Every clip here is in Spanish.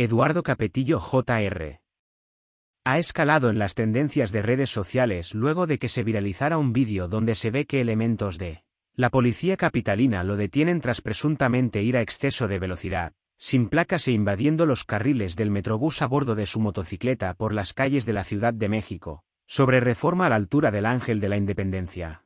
Eduardo Capetillo Jr. Ha escalado en las tendencias de redes sociales luego de que se viralizara un vídeo donde se ve que elementos de la policía capitalina lo detienen tras presuntamente ir a exceso de velocidad, sin placas e invadiendo los carriles del metrobús a bordo de su motocicleta por las calles de la Ciudad de México, sobre reforma a la altura del Ángel de la Independencia.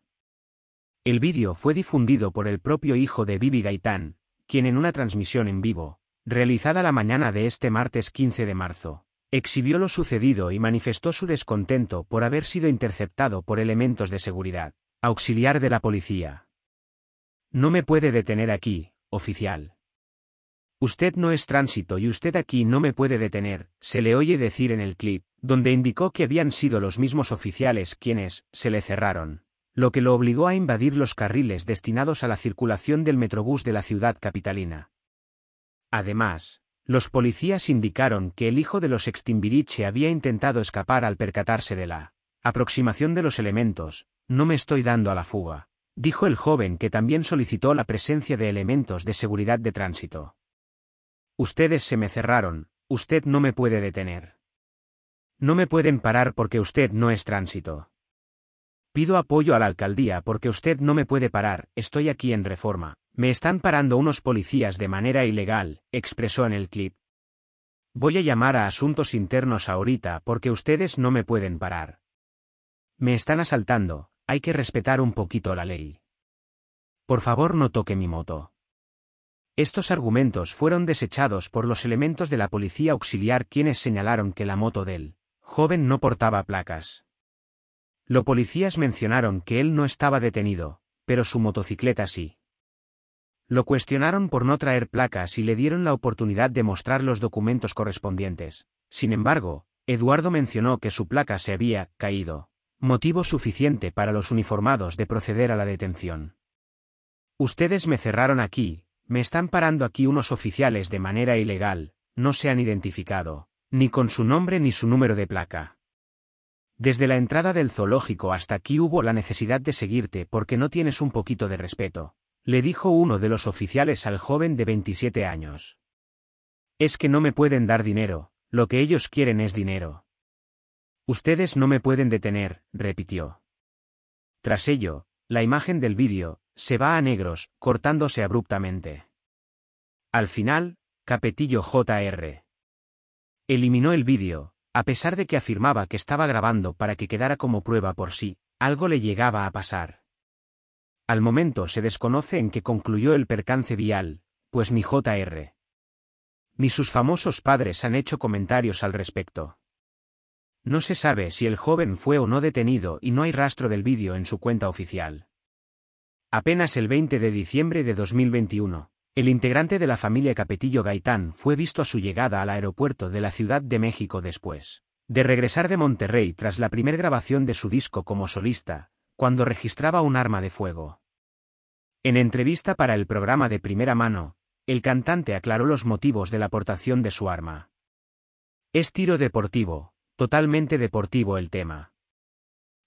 El vídeo fue difundido por el propio hijo de Bibi Gaitán, quien en una transmisión en vivo, realizada la mañana de este martes 15 de marzo, exhibió lo sucedido y manifestó su descontento por haber sido interceptado por elementos de seguridad, auxiliar de la policía. No me puede detener aquí, oficial. Usted no es tránsito y usted aquí no me puede detener, se le oye decir en el clip, donde indicó que habían sido los mismos oficiales quienes se le cerraron, lo que lo obligó a invadir los carriles destinados a la circulación del metrobús de la ciudad capitalina. Además, los policías indicaron que el hijo de los Extimbiriche había intentado escapar al percatarse de la aproximación de los elementos, no me estoy dando a la fuga, dijo el joven que también solicitó la presencia de elementos de seguridad de tránsito. Ustedes se me cerraron, usted no me puede detener. No me pueden parar porque usted no es tránsito. Pido apoyo a la alcaldía porque usted no me puede parar, estoy aquí en reforma, me están parando unos policías de manera ilegal, expresó en el clip. Voy a llamar a asuntos internos ahorita porque ustedes no me pueden parar. Me están asaltando, hay que respetar un poquito la ley. Por favor no toque mi moto. Estos argumentos fueron desechados por los elementos de la policía auxiliar quienes señalaron que la moto del joven no portaba placas. Los policías mencionaron que él no estaba detenido, pero su motocicleta sí. Lo cuestionaron por no traer placas y le dieron la oportunidad de mostrar los documentos correspondientes. Sin embargo, Eduardo mencionó que su placa se había caído, motivo suficiente para los uniformados de proceder a la detención. Ustedes me cerraron aquí, me están parando aquí unos oficiales de manera ilegal, no se han identificado, ni con su nombre ni su número de placa. Desde la entrada del zoológico hasta aquí hubo la necesidad de seguirte porque no tienes un poquito de respeto le dijo uno de los oficiales al joven de 27 años. Es que no me pueden dar dinero, lo que ellos quieren es dinero. Ustedes no me pueden detener, repitió. Tras ello, la imagen del vídeo, se va a negros, cortándose abruptamente. Al final, Capetillo JR. Eliminó el vídeo, a pesar de que afirmaba que estaba grabando para que quedara como prueba por sí, algo le llegaba a pasar. Al momento se desconoce en qué concluyó el percance vial, pues ni Jr. ni sus famosos padres han hecho comentarios al respecto. No se sabe si el joven fue o no detenido y no hay rastro del vídeo en su cuenta oficial. Apenas el 20 de diciembre de 2021, el integrante de la familia Capetillo Gaitán fue visto a su llegada al aeropuerto de la Ciudad de México después de regresar de Monterrey tras la primer grabación de su disco como solista, cuando registraba un arma de fuego. En entrevista para el programa de primera mano, el cantante aclaró los motivos de la aportación de su arma. Es tiro deportivo, totalmente deportivo el tema.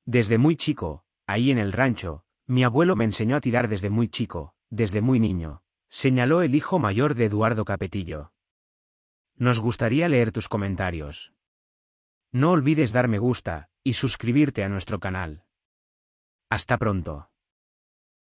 Desde muy chico, ahí en el rancho, mi abuelo me enseñó a tirar desde muy chico, desde muy niño, señaló el hijo mayor de Eduardo Capetillo. Nos gustaría leer tus comentarios. No olvides dar me gusta y suscribirte a nuestro canal. Hasta pronto.